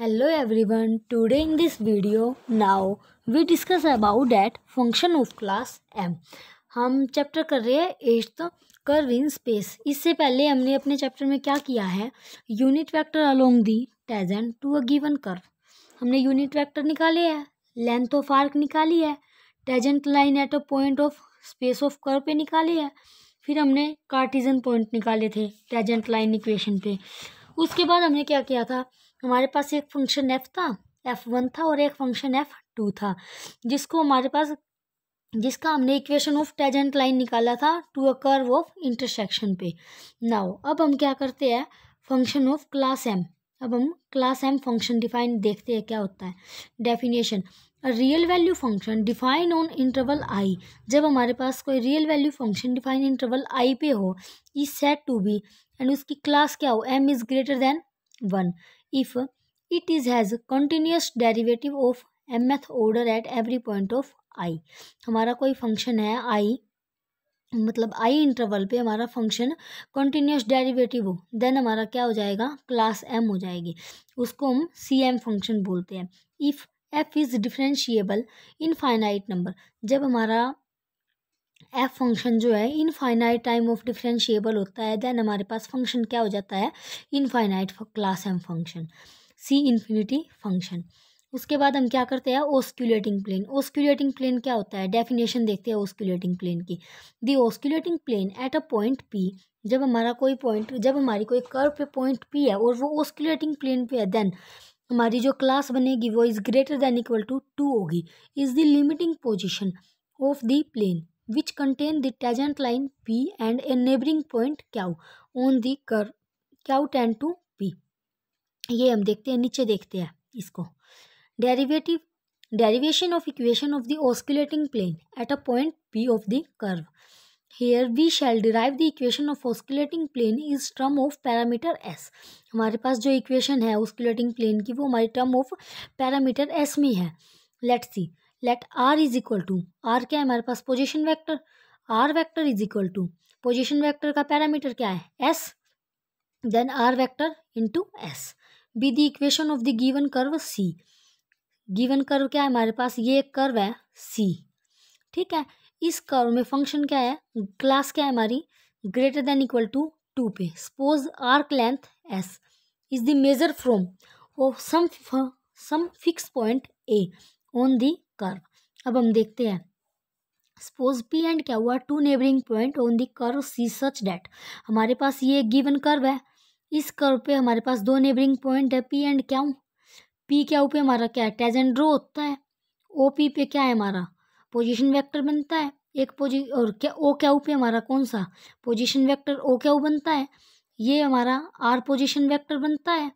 hello everyone today in this video now we discuss about that function of class M हम chapter कर रहे हैं eighth curve in space इससे पहले हमने अपने चैप्टर में क्या किया है unit vector along the tangent to a given curve हमने यूनिट वेक्टर निकाले है लेंथ ऑफ आर्क निकाली है tangent line at a point of space of curve पे निकाले है फिर हमने कार्टिजन पॉइंट निकाले थे टेजेंट लाइन इक्वेशन पे उसके बाद हमने क्या किया था हमारे पास एक फंक्शन एफ था एफ वन था और एक फंक्शन एफ टू था जिसको हमारे पास जिसका हमने इक्वेशन ऑफ टेजेंट लाइन निकाला था to a curve of intersection पे नाउ अब हम क्या करते हैं फंक्शन ऑफ क्लास एम अब हम क्लास एम फंक्शन डिफाइन देखते हैं क्या होता है definition real value function define on interval I जब हमारे पास कोई real value function define interval I पे हो is set to be and उसकी क्लास क्या हो M is greater than one if it is has continuous derivative of mth order at every point of i हमारा कोई function है i मतलब आई interval पे हमारा फंक्शन कंटिन्यूस डेरिवेटिव हो देन हमारा क्या हो जाएगा क्लास एम हो जाएगी उसको हम सी एम फंक्शन बोलते हैं if F is differentiable in finite number जब हमारा एफ फंक्शन जो है इनफाइनाइट टाइम ऑफ डिफ्रेंशिएबल होता है देन हमारे पास फंक्शन क्या हो जाता है infinite class M function C infinity function उसके बाद हम क्या करते हैं ओस्क्यूलेटिंग प्लेन ओस्क्यूलेटिंग प्लेन क्या होता है डेफिनेशन देखते हैं ओस्क्यूलेटिंग प्लेन की the osculating plane at a point P जब हमारा कोई पॉइंट जब हमारी कोई कर्व पे पॉइंट पी है और वो ओस्क्यूलेटिंग प्लेन पे है देन हमारी जो क्लास बनेगी वो is greater than equal to two होगी is the limiting position of the plane which contain the tangent line P and a neighbouring point Q on the कर Q टेन टू P ये हम देखते हैं नीचे देखते हैं इसको derivative derivation of equation of the osculating plane at a point P of the curve here we shall derive the equation of osculating plane is term of parameter S हमारे पास जो इक्वेशन है ऑस्कुलेटिंग प्लेन की वो हमारी term of parameter S में है let's see let R is equal to R क्या है हमारे पास position vector R vector is equal to position vector का पैरामीटर क्या है S then R vector into S be the equation of the given curve C given curve क्या है हमारे पास ये एक कर्व है सी ठीक है इस कर्व में फंक्शन क्या है क्लास क्या है हमारी greater than equal to two पे suppose arc length S is the measure from of some some fix point A on the curve अब हम देखते हैं सपोज पी एंड क्या हुआ two neighbouring point on the curve C such that हमारे पास ये गिवन कर्व है इस कर्व पे हमारे पास दो नेबरिंग पॉइंट है पी एंड क्या हूँ पी क्या पे हमारा क्या है टेजेंट रो होता है ओ पी पे क्या है हमारा पोजिशन वैक्टर बनता है एक पोजि और क्या ओ क्या पे हमारा कौन सा पोजिशन वैक्टर ओ क्या बनता है ये हमारा आर पोजिशन वैक्टर बनता है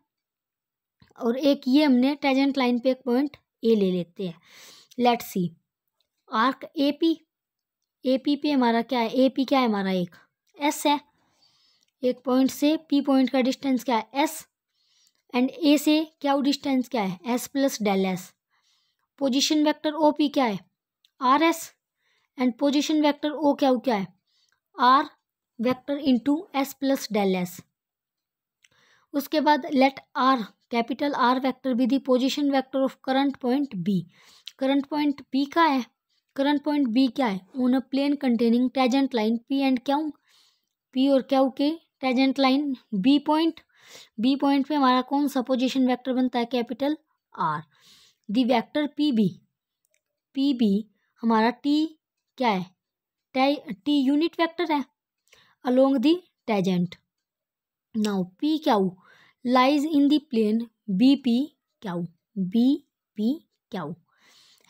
और एक ये हमने टेजेंट लाइन पे एक पॉइंट ए ले लेते हैं let C arc A P A P पे हमारा क्या है ए पी क्या है हमारा एक एस है एक पॉइंट से पी पॉइंट का डिस्टेंस क्या है एस एंड ए से क्या डिस्टेंस क्या है S plus del S position vector O P क्या है R S and position vector O क्या क्या है R vector into S plus del S उसके बाद let R capital R vector भी the position vector of current point B current point P का है करंट पॉइंट बी क्या है on a plane containing tangent line P and क्या P और क्या के tangent line B point B point पे हमारा कौन सा पोजिशन वैक्टर बनता है capital R the vector P B P B हमारा टी क्या है टी यूनिट वैक्टर है along the tangent now P क्या लाइज इन द्लेन प्लेन बी पी क्या बी पी क्या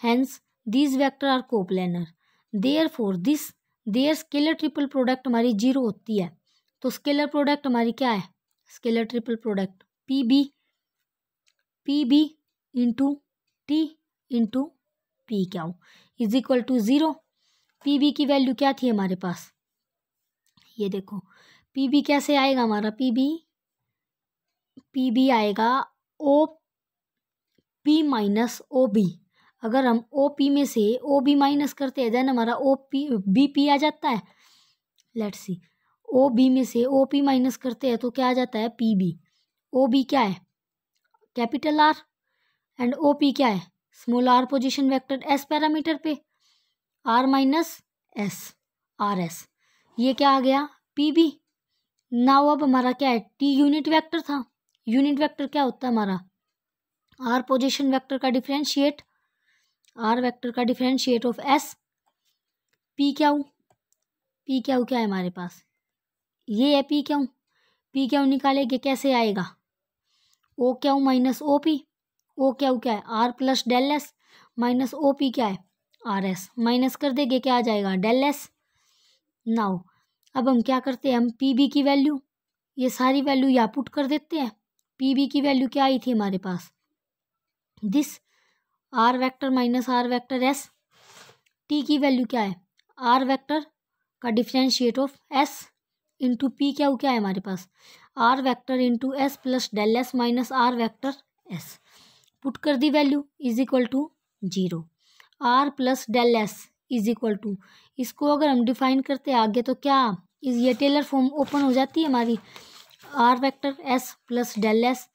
hence these vector are coplanar therefore this there scalar triple product हमारी zero होती है तो स्केलर प्रोडक्ट हमारी क्या है scalar triple product P B P B into T into P क्या हो is equal to zero P B की वैल्यू क्या थी हमारे पास ये देखो पी बी कैसे आएगा हमारा पी बी पी बी आएगा O P minus O B अगर हम ओ पी में से ओ बी माइनस करते हैं देन हमारा ओ पी बी पी आ जाता है लेट सी ओ बी में से ओ पी माइनस करते हैं तो क्या आ जाता है पी बी ओ बी क्या है capital R and O P क्या है small R position vector S parameter पे R minus S R S ये क्या आ गया पी बी नाव अब हमारा क्या है टी यूनिट वैक्टर था यूनिट वैक्टर क्या होता है हमारा आर पोजिशन वैक्टर का डिफ्रेंशिएट आर वेक्टर का डिफ्रेंशिएट ऑफ एस पी क्या हूँ पी क्या हूँ क्या है हमारे पास ये है पी क्या हूँ पी क्या हूँ निकालेंगे कैसे आएगा ओ क्या हूँ माइनस ओ पी ओ क्या हूँ क्या है R plus del S minus O P क्या है आर एस माइनस कर देंगे क्या आ जाएगा डेल एस नाउ अब हम क्या करते हैं हम पी बी की वैल्यू ये सारी वैल्यू यहाँ पुट कर देते हैं पी बी की वैल्यू क्या आई थी हमारे पास this R vector minus R vector S T की वैल्यू क्या है आर वैक्टर का differentiate of S into P क्या क्या है हमारे पास R vector into S plus del S minus R vector S put कर दी value is equal to zero R plus del S is equal to इसको अगर हम डिफाइन करते आगे तो क्या इस ये टेलर फॉर्म ओपन हो जाती है हमारी R vector S plus del S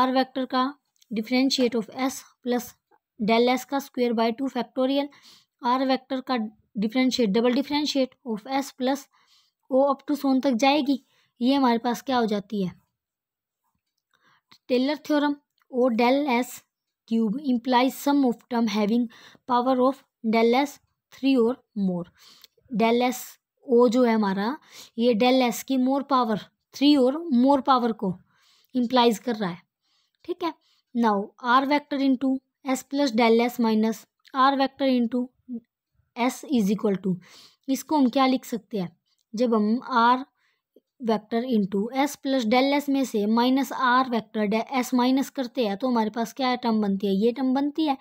R vector का differentiate of S plus del S का square by two factorial R vector का differentiate double differentiate of S plus O up to so on तक जाएगी ये हमारे पास क्या हो जाती है Taylor theorem O del S cube implies sum of term having power of del S three और मोर डेल एस ओ जो है हमारा ये डेल एस की मोर पावर थ्री और मोर पावर को इम्प्लाइज कर रहा है ठीक है now R vector into S plus del S minus R vector into S is equal to इसको हम क्या लिख सकते हैं जब हम R vector into S plus del S में से minus R vector S minus करते हैं तो हमारे पास क्या टर्म बनती है ये टर्म बनती है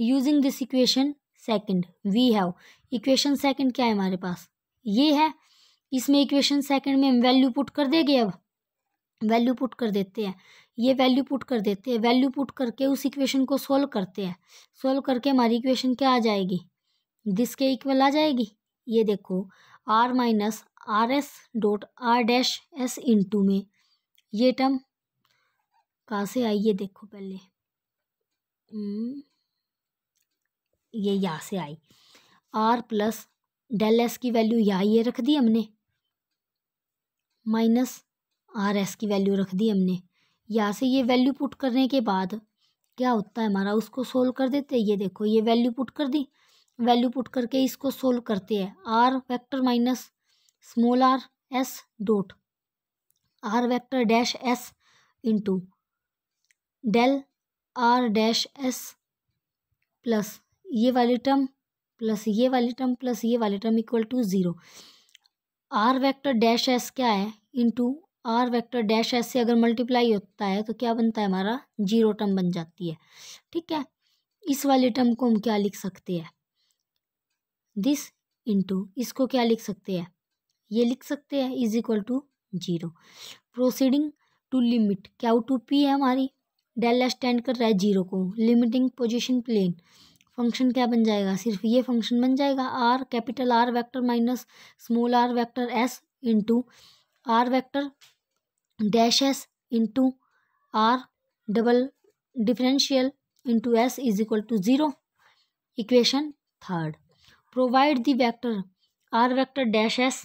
using this equation second we have equation second क्या है हमारे पास ये है इसमें इक्वेशन सेकंड में हम वैल्यू पुट कर देंगे अब वैल्यू पुट कर देते हैं ये वैल्यू पुट कर देते हैं वैल्यू पुट करके उस इक्वेशन को सोल्व करते हैं सोल्व करके हमारी इक्वेशन क्या आ जाएगी दिस के इक्वल आ जाएगी ये देखो R minus R S dot R dash S into में ये टर्म कहाँ से आई ये देखो पहले हम्म, ये यहाँ से आई आर प्लस डेल एस की वैल्यू यहाँ ये रख दी हमने माइनस आर एस की वैल्यू रख दी हमने यहाँ से ये वैल्यू पुट करने के बाद क्या होता है हमारा उसको सोल्व कर देते हैं ये देखो ये वैल्यू पुट कर दी वैल्यू पुट करके इसको सोल्व करते हैं R vector minus small R S dot R vector dash S into del R dash S plus ये वाली टर्म प्लस ये वाली टर्म प्लस ये वाली term equal to zero R vector dash S क्या है into R vector dash S से अगर मल्टीप्लाई होता है तो क्या बनता है हमारा जीरो टर्म बन जाती है ठीक है इस वाले टर्म को हम क्या लिख सकते हैं दिस इंटू इसको क्या लिख सकते हैं ये लिख सकते हैं is equal to zero proceeding to limit क्या टू पी है हमारी डेल एस टेंड कर रहा है जीरो को लिमिटिंग पोजिशन प्लेन फंक्शन क्या बन जाएगा सिर्फ ये फंक्शन बन जाएगा R capital R vector minus small R vector S into R vector dash S into R double differential into S is equal to zero equation third provide the vector R vector dash S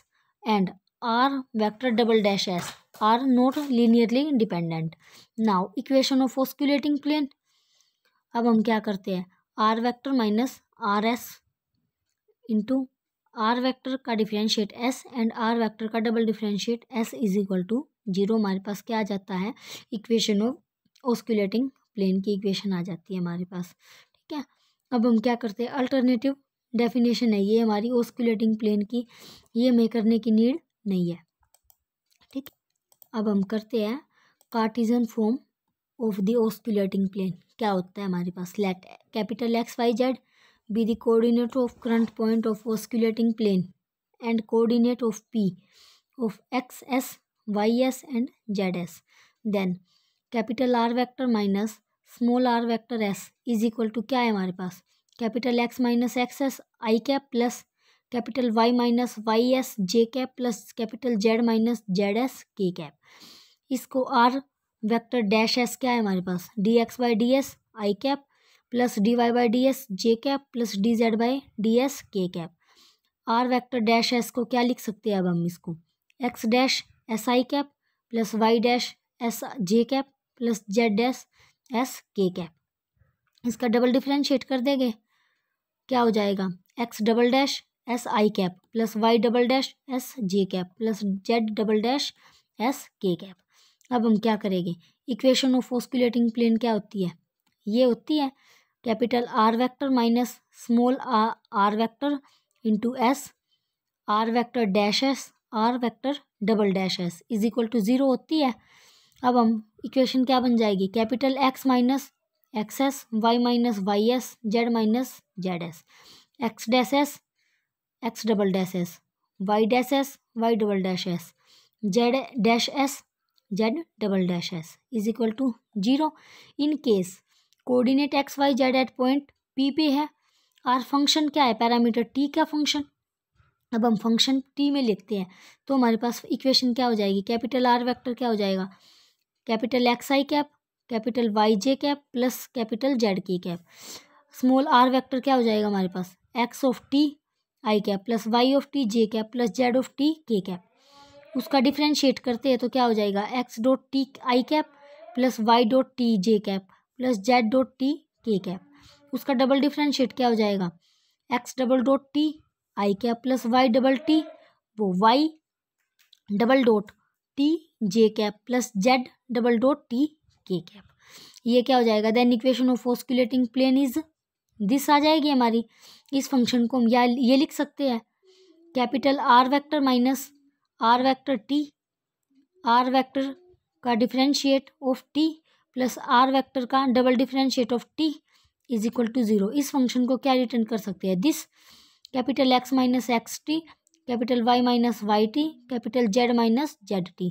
and R vector double dash S are not linearly independent now equation of osculating plane अब हम क्या करते हैं R vector minus R S into R vector का differentiate S and R vector का double differentiate S is equal to zero हमारे पास क्या आ जाता है इक्वेशन ऑफ ऑस्कुलेटिंग प्लेन की इक्वेशन आ जाती है हमारे पास ठीक है अब हम क्या करते हैं अल्टरनेटिव डेफिनेशन है ये हमारी ऑस्कुलेटिंग प्लेन की ये हमें करने की नीड नहीं है ठीक अब हम करते हैं cartesian form of the osculating plane क्या होता है हमारे पास let capital X Y Z be the coordinate of current point of osculating plane and coordinate of P of X S Y S and Z S then capital R vector minus small R vector S is equal to क्या है हमारे पास capital X minus X S I cap plus capital Y minus Y S J cap plus capital Z minus Z S K cap इसको R vector dash S क्या है हमारे पास D X by D S I cap plus D Y by D S J cap plus D Z by D S K cap R vector dash S को क्या लिख सकते हैं अब हम इसको X dash S I cap plus Y dash S J cap plus Z dash S K cap इसका double differentiate कर देंगे क्या हो जाएगा X double dash S I cap plus Y double dash S J cap plus Z double dash S K cap अब हम क्या करेंगे इक्वेशन ऑफ ऑस्कुलेटिंग प्लेन क्या होती है ये होती है capital R vector minus small R vector into S R vector dash S R vector double dash S is equal to zero होती है अब हम इक्वेशन क्या बन जाएगी capital X minus X S Y minus Y S Z minus Z S X dash S X double dash S Y dash S Y double dash S Z dash S Z double dash S is equal to zero in case coordinate X Y Z at point P पे है और function क्या है parameter T का function अब हम function T में लिखते हैं तो हमारे पास इक्वेशन क्या हो जाएगी कैपिटल आर वेक्टर क्या हो जाएगा capital X I cap capital Y J cap plus capital Z K cap small R vector क्या हो जाएगा हमारे पास X of T I cap plus Y of T J cap plus Z of T K cap उसका differentiate करते हैं तो क्या हो जाएगा X dot T I cap plus Y dot T J cap plus Z dot T K cap उसका double differentiate क्या हो जाएगा X double dot T I cap plus Y double T वो Y double dot T J cap plus Z double dot T K cap ये क्या हो जाएगा then equation of osculating plane is this आ जाएगी हमारी इस फंक्शन को हम या ये लिख सकते हैं capital R vector minus R vector T R vector का differentiate of T plus R vector का double differentiate of T is equal to zero इस फंक्शन को क्या रिटर्न कर सकते हैं this capital X minus X T capital Y minus Y T capital Z minus Z T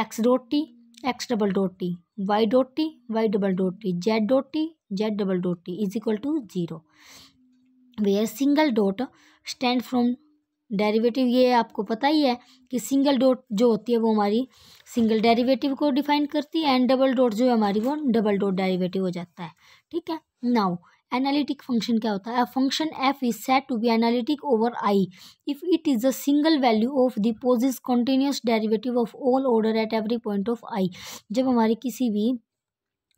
X dot T X double dot T Y dot T Y double dot T Z dot T Z double dot T is equal to zero where single dot stand from derivative ये आपको पता ही है कि single dot जो होती है वो हमारी सिंगल डेरिवेटिव को डिफाइन करती है एंड डबल डॉट जो है हमारी वो डबल डॉट डेरिवेटिव हो जाता है ठीक है नाउ एनालिटिक फंक्शन क्या होता है function F is set to be analytic over I if it is a single value of the possess continuous derivative of all order at every point of I जब हमारी किसी भी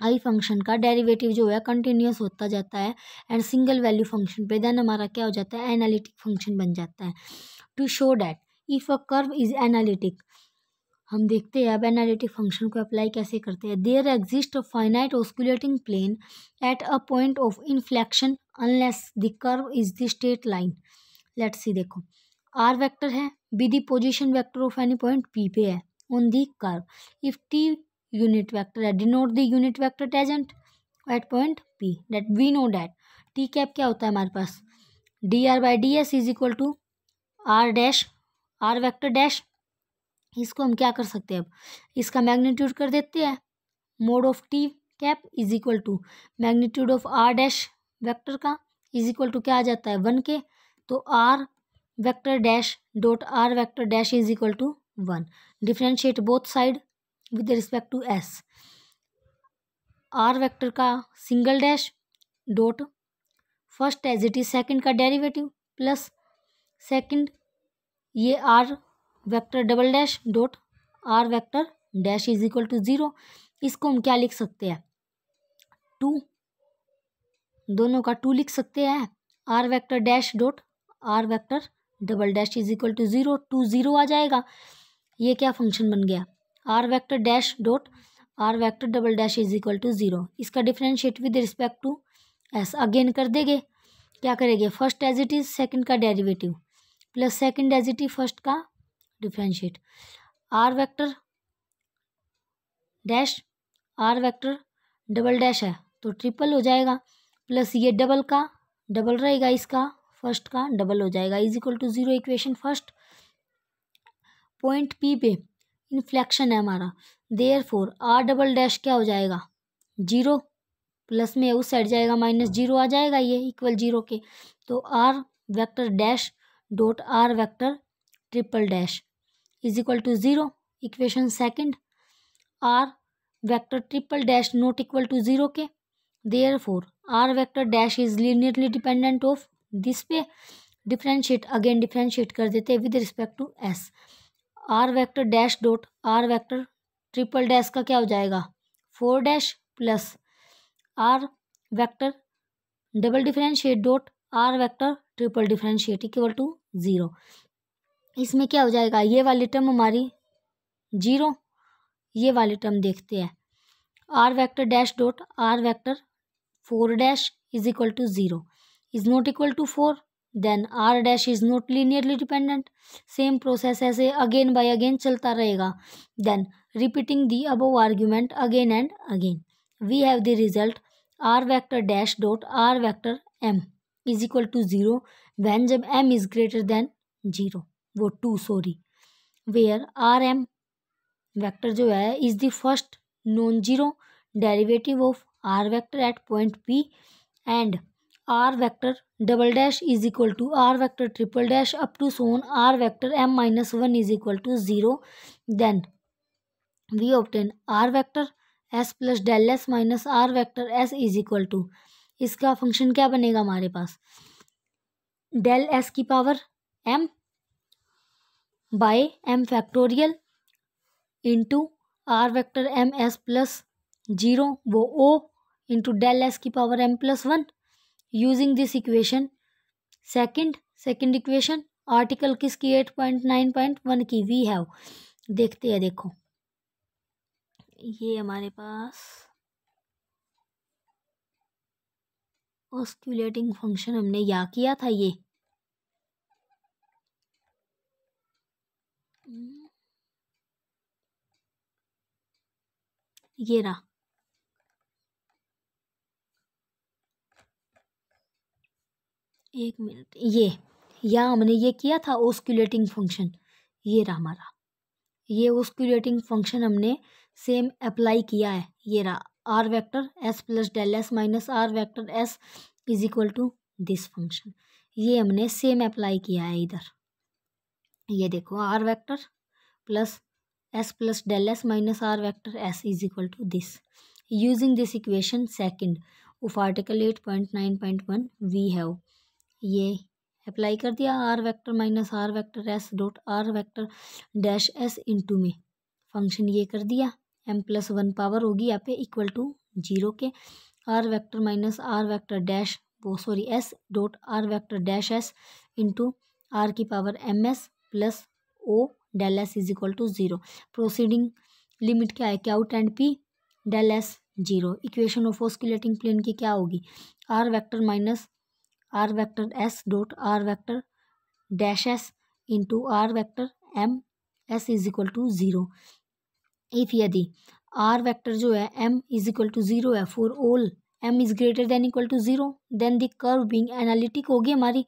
I function का derivative जो है continuous होता जाता है एंड सिंगल वैल्यू फंक्शन पे देन हमारा क्या हो जाता है एनालिटिक फंक्शन बन जाता है to show that if a curve is analytic हम देखते हैं अब एनालिटिक फंक्शन को अप्लाई कैसे करते हैं there exist a finite osculating plane at a point of inflection unless the curve is the straight line let see देखो R vector है be the position vector of any point P पे है on the curve if T unit vector है denote the unit vector tangent at point P then we know that T cap क्या होता है हमारे पास D R by D S is equal to R dash R vector dash इसको हम क्या कर सकते हैं अब इसका मैग्नीट्यूड कर देते हैं mod of T cap is equal to magnitude of R dash vector का इज इक्वल टू क्या आ जाता है वन के तो R vector dash dot R vector dash is equal to one differentiate both side with respect to S R vector का single dash dot first as it is second का derivative plus second ये R vector double dash dot R vector dash is equal to zero इसको हम क्या लिख सकते हैं to दोनों का टू लिख सकते हैं R vector dash dot R vector double dash is equal to zero to zero आ जाएगा ये क्या फंक्शन बन गया R vector dash dot R vector double dash is equal to zero इसका differentiate with respect to S again कर देंगे क्या करेंगे first as it is second का derivative plus second as it is first का differentiate R vector dash R vector double dash है तो triple हो जाएगा प्लस ये डबल का डबल रहेगा इसका फर्स्ट का डबल हो जाएगा is equal to zero equation first point P पे इन्फ्लेक्शन है हमारा therefore R double dash क्या हो जाएगा जीरो प्लस में उस साइड जाएगा माइनस जीरो आ जाएगा ये इक्वल जीरो के तो R vector dash dot R vector triple dash is equal to zero equation second R vector triple dash not equal to zero के therefore R vector dash is linearly dependent of this पे differentiate again differentiate कर देते हैं with respect to S R vector dash dot R vector triple dash का क्या हो जाएगा four dash plus R vector double differentiate dot R vector triple differentiate equal to zero इसमें क्या हो जाएगा ये वाली टर्म हमारी जीरो ये वाली टर्म देखते हैं R vector dash dot R vector four dash is equal to zero is not equal to four then R dash is not linearly dependent same process ऐसे अगेन बाय अगेन चलता रहेगा then repeating the above argument again and again we have the result R vector dash dot R vector M is equal to zero when जब M is greater than zero वो two sorry where are M vector जो है is the first non zero derivative of R vector at point P and R vector double dash is equal to R vector triple dash up to soon R vector M minus one is equal to zero then we obtain R vector S plus del S minus R vector S is equal to इसका function क्या बनेगा हमारे पास del S की power M by M factorial into R vector M S plus zero वो O into del S की power M plus one using this equation second second equation article किसकी eight point nine point one की we have देखते हैं देखो ये हमारे पास ऑस्क्यूलेटिंग function हमने या किया था ये ये रहा एक मिनट ये या हमने ये किया था ओस्कुलेटिंग फंक्शन ये रहा हमारा ये ओस्कुलेटिंग फंक्शन हमने सेम अप्लाई किया है ये रहा R vector S plus del S minus R vector S is equal to this function ये हमने सेम अप्लाई किया है इधर ये देखो R vector plus S plus del S minus R vector S is equal to this using this equation second of article eight point nine point one we have ये apply कर दिया are vector minus R vector S dot R vector dash S into में function ये कर दिया M plus one power होगी यहाँ पे इक्वल टू जीरो के R vector minus R vector dash वो sorry S dot R vector dash S into R की power M S plus O del S is equal to zero proceeding limit क्या है क्या out and P del S zero equation of osculating plane की क्या होगी R vector minus R vector S dot R vector dash S into R vector M S is equal to zero if यदि R vector जो है M is equal to zero है for all M is greater than equal to zero then the curve being analytic होगी हमारी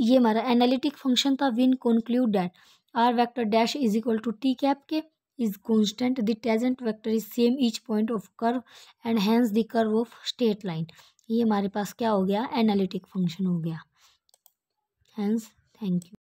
ये हमारा analytic function था we conclude that R vector dash is equal to T cap K is constant the tangent vector is same each point of curve and hence the curve of straight line ये हमारे पास क्या हो गया analytic function हो गया hence thank you